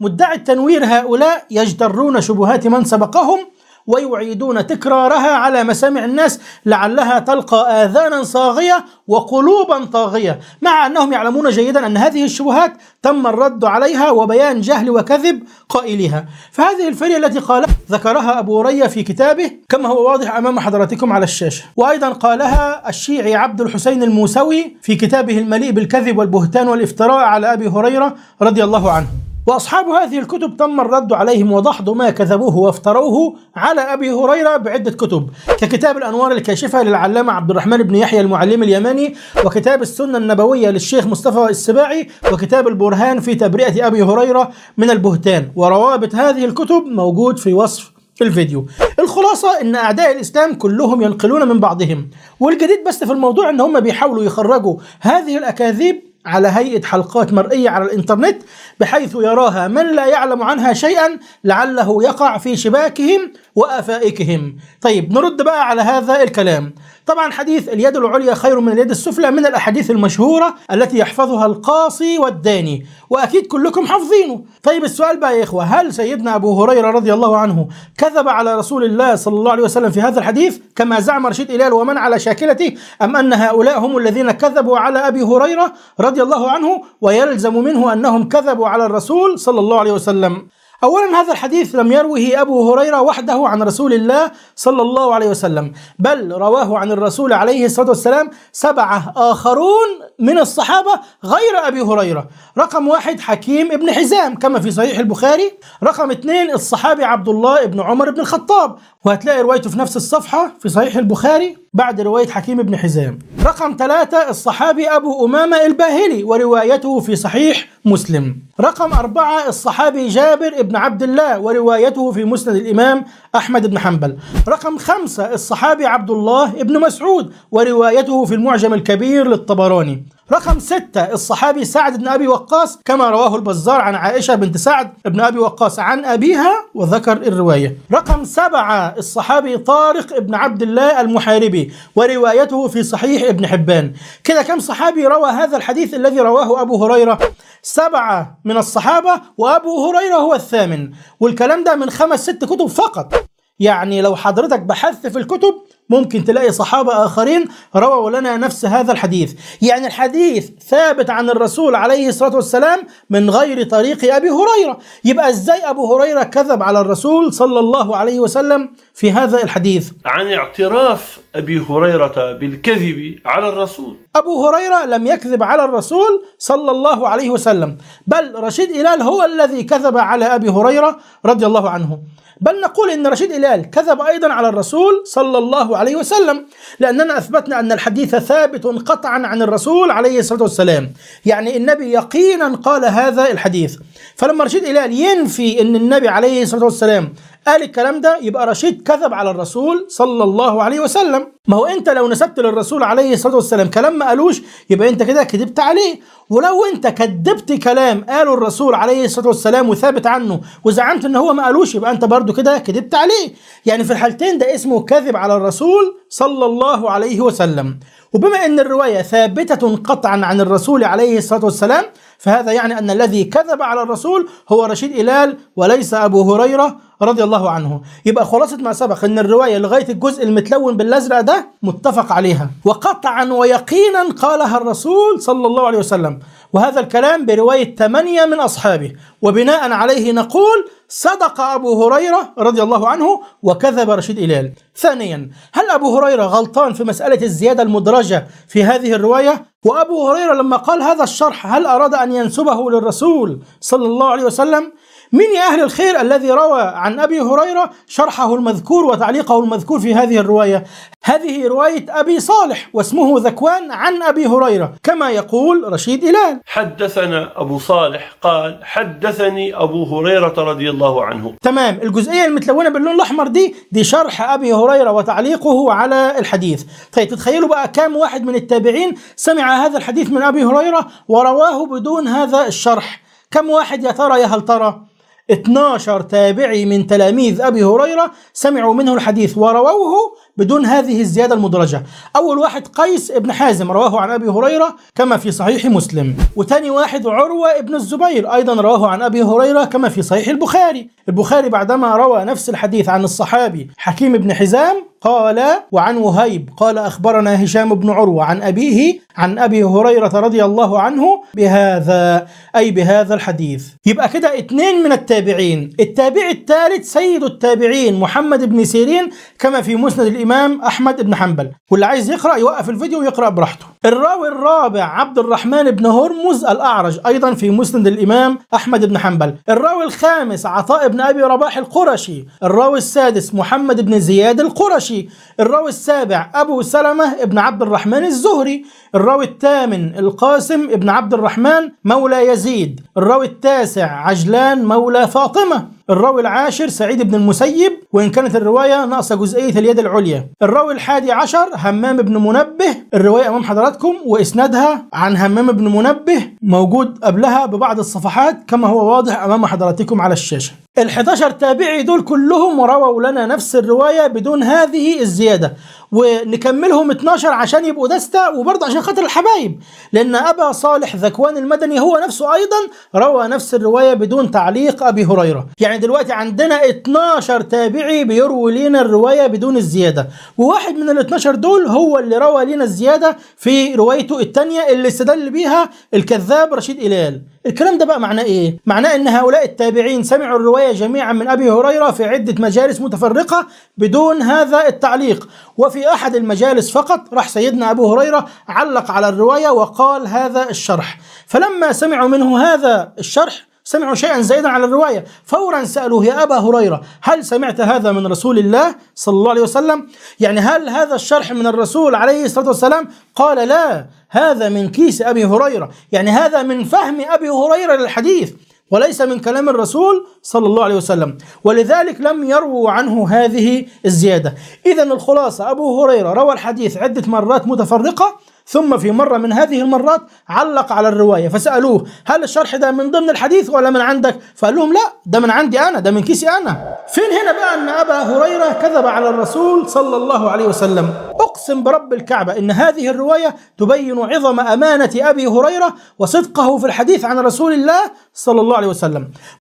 مدعي التنوير هؤلاء يجترون شبهات من سبقهم ويعيدون تكرارها على مسامع الناس لعلها تلقى آذانا صاغية وقلوبا طاغية مع أنهم يعلمون جيدا أن هذه الشبهات تم الرد عليها وبيان جهل وكذب قائلها فهذه الفرية التي قالها ذكرها أبو ريا في كتابه كما هو واضح أمام حضراتكم على الشاشة وأيضا قالها الشيعي عبد الحسين الموسوي في كتابه المليء بالكذب والبهتان والافتراء على أبي هريرة رضي الله عنه وأصحاب هذه الكتب تم الرد عليهم وضحض ما كذبوه وافتروه على أبي هريرة بعدة كتب ككتاب الأنوار الكاشفة للعلامة عبد الرحمن بن يحيى المعلم اليماني وكتاب السنة النبوية للشيخ مصطفى السباعي وكتاب البرهان في تبرئة أبي هريرة من البهتان وروابط هذه الكتب موجود في وصف الفيديو الخلاصة ان اعداء الاسلام كلهم ينقلون من بعضهم والجديد بس في الموضوع ان هم بيحاولوا يخرجوا هذه الاكاذيب على هيئة حلقات مرئية على الإنترنت بحيث يراها من لا يعلم عنها شيئا لعله يقع في شباكهم وافائكهم طيب نرد بقى على هذا الكلام طبعا حديث اليد العليا خير من اليد السفلى من الاحاديث المشهوره التي يحفظها القاصي والداني واكيد كلكم حافظينه طيب السؤال بقى يا اخوه هل سيدنا ابو هريره رضي الله عنه كذب على رسول الله صلى الله عليه وسلم في هذا الحديث كما زعم رشيد الهلال ومن على شاكلته ام ان هؤلاء هم الذين كذبوا على ابي هريره رضي الله عنه ويلزم منه انهم كذبوا على الرسول صلى الله عليه وسلم أولا هذا الحديث لم يروه أبو هريرة وحده عن رسول الله صلى الله عليه وسلم بل رواه عن الرسول عليه الصلاة والسلام سبعة آخرون من الصحابة غير أبي هريرة رقم واحد حكيم ابن حزام كما في صحيح البخاري رقم اثنين الصحابي عبد الله ابن عمر بن الخطاب وهتلاقي روايته في نفس الصفحة في صحيح البخاري بعد رواية حكيم ابن حزام رقم ثلاثة الصحابي أبو أمامة الباهلي وروايته في صحيح مسلم رقم أربعة الصحابي جابر ابن عبد الله وروايته في مسند الإمام أحمد بن حنبل رقم خمسة الصحابي عبد الله ابن مسعود وروايته في المعجم الكبير للطبراني رقم ستة الصحابي سعد بن أبي وقاص كما رواه البزار عن عائشة بنت سعد بن أبي وقاص عن أبيها وذكر الرواية رقم سبعة الصحابي طارق بن عبد الله المحاربي وروايته في صحيح ابن حبان كده كم صحابي روى هذا الحديث الذي رواه أبو هريرة سبعة من الصحابة وأبو هريرة هو الثامن والكلام ده من خمس ست كتب فقط يعني لو حضرتك بحثت في الكتب ممكن تلاقي صحابة آخرين رووا لنا نفس هذا الحديث يعني الحديث ثابت عن الرسول عليه الصلاة والسلام من غير طريق أبي هريرة يبقى إزاي أبو هريرة كذب على الرسول صلى الله عليه وسلم في هذا الحديث عن اعتراف أبي هريرة بالكذب على الرسول أبو هريرة لم يكذب على الرسول صلى الله عليه وسلم بل رشيد إلال هو الذي كذب على أبي هريرة رضي الله عنه بل نقول إن رشيد إلال كذب أيضا على الرسول صلى الله الله عليه وسلم لأننا أثبتنا أن الحديث ثابت قطعا عن الرسول عليه الصلاة والسلام يعني النبي يقينا قال هذا الحديث فلما رشيد إلى ينفي أن النبي عليه الصلاة والسلام قال الكلام ده يبقى رشيد كذب على الرسول صلى الله عليه وسلم ما هو انت لو نسبت للرسول عليه الصلاه والسلام كلام ما قالوش يبقى انت كده كذبت عليه ولو انت كذبت كلام قاله الرسول عليه الصلاه والسلام وثابت عنه وزعمت ان هو ما قالوش يبقى انت برضو كده كذبت عليه يعني في الحالتين ده اسمه كذب على الرسول صلى الله عليه وسلم وبما أن الرواية ثابتة قطعا عن الرسول عليه الصلاة والسلام فهذا يعني أن الذي كذب على الرسول هو رشيد إلال وليس أبو هريرة رضي الله عنه يبقى خلاصة ما سبق أن الرواية لغاية الجزء المتلون بالأزرق ده متفق عليها وقطعا ويقينا قالها الرسول صلى الله عليه وسلم وهذا الكلام برواية ثمانية من أصحابه وبناء عليه نقول صدق أبو هريرة رضي الله عنه وكذب رشيد إلال ثانيا هل أبو هريرة غلطان في مسألة الزيادة المدرجة في هذه الرواية؟ وأبو هريرة لما قال هذا الشرح هل أراد أن ينسبه للرسول صلى الله عليه وسلم؟ من يا أهل الخير الذي روى عن أبي هريرة شرحه المذكور وتعليقه المذكور في هذه الرواية هذه رواية أبي صالح واسمه ذكوان عن أبي هريرة كما يقول رشيد إلال حدثنا أبو صالح قال حدثني أبو هريرة رضي الله الله عنه تمام الجزئية المتلونة باللون الأحمر دي دي شرح أبي هريرة وتعليقه على الحديث طيب تتخيلوا بقى كام واحد من التابعين سمع هذا الحديث من أبي هريرة ورواه بدون هذا الشرح كم واحد يا ترى يا هل ترى 12 تابعي من تلاميذ أبي هريرة سمعوا منه الحديث ورووه بدون هذه الزيادة المدرجة أول واحد قيس ابن حازم رواه عن أبي هريرة كما في صحيح مسلم وتاني واحد عروة ابن الزبير أيضا رواه عن أبي هريرة كما في صحيح البخاري البخاري بعدما روى نفس الحديث عن الصحابي حكيم بن حزام قال وعن وهيب قال أخبرنا هشام بن عروة عن أبيه عن أبي هريرة رضي الله عنه بهذا أي بهذا الحديث يبقى كده اتنين من التابعين التابع الثالث سيد التابعين محمد بن سيرين كما في مسند الإمام أحمد بن حنبل واللي عايز يقرأ يوقف الفيديو ويقرأ براحته الراوي الرابع عبد الرحمن بن هرمز الأعرج أيضا في مسند الإمام أحمد بن حنبل الراوي الخامس عطاء بن أبي رباح القرشي الراوي السادس محمد بن زياد القرشي الراوي السابع أبو سلمة بن عبد الرحمن الزهري الراوي الثامن القاسم بن عبد الرحمن مولى يزيد الراوي التاسع عجلان مولى فاطمة الراوي العاشر سعيد بن المسيب وإن كانت الرواية ناقصة جزئية اليد العليا الراوي الحادي عشر همام بن منبه الرواية أمام حضراتكم حضراتكم وإسنادها عن همام بن منبه موجود قبلها ببعض الصفحات كما هو واضح أمام حضراتكم على الشاشة ال 11 تابعي دول كلهم رووا لنا نفس الرواية بدون هذه الزيادة ونكملهم 12 عشان يبقوا دستة وبرضه عشان خاطر الحبايب لأن أبا صالح ذكوان المدني هو نفسه أيضا روى نفس الرواية بدون تعليق أبي هريرة يعني دلوقتي عندنا 12 تابعي بيروي لنا الرواية بدون الزيادة وواحد من ال 12 دول هو اللي روى لنا الزيادة في روايته الثانية اللي استدل بيها الكذاب رشيد إلال الكلام ده بقى معناه ايه معناه ان هؤلاء التابعين سمعوا الروايه جميعا من ابي هريره في عده مجالس متفرقه بدون هذا التعليق وفي احد المجالس فقط راح سيدنا ابو هريره علق على الروايه وقال هذا الشرح فلما سمعوا منه هذا الشرح سمعوا شيئا زائدا على الرواية فورا سألوه يا أبا هريرة هل سمعت هذا من رسول الله صلى الله عليه وسلم يعني هل هذا الشرح من الرسول عليه الصلاة والسلام قال لا هذا من كيس أبي هريرة يعني هذا من فهم أبي هريرة للحديث وليس من كلام الرسول صلى الله عليه وسلم ولذلك لم يروا عنه هذه الزيادة إذا الخلاصة أبو هريرة روى الحديث عدة مرات متفرقة ثم في مرة من هذه المرات علق على الرواية فسألوه هل الشرح ده من ضمن الحديث ولا من عندك فقال لهم لا ده من عندي أنا ده من كيسي أنا فين هنا بقى أن أبا هريرة كذب على الرسول صلى الله عليه وسلم أقسم برب الكعبة إن هذه الرواية تبين عظم أمانة أبي هريرة وصدقه في الحديث عن رسول الله صلى الله عليه وسلم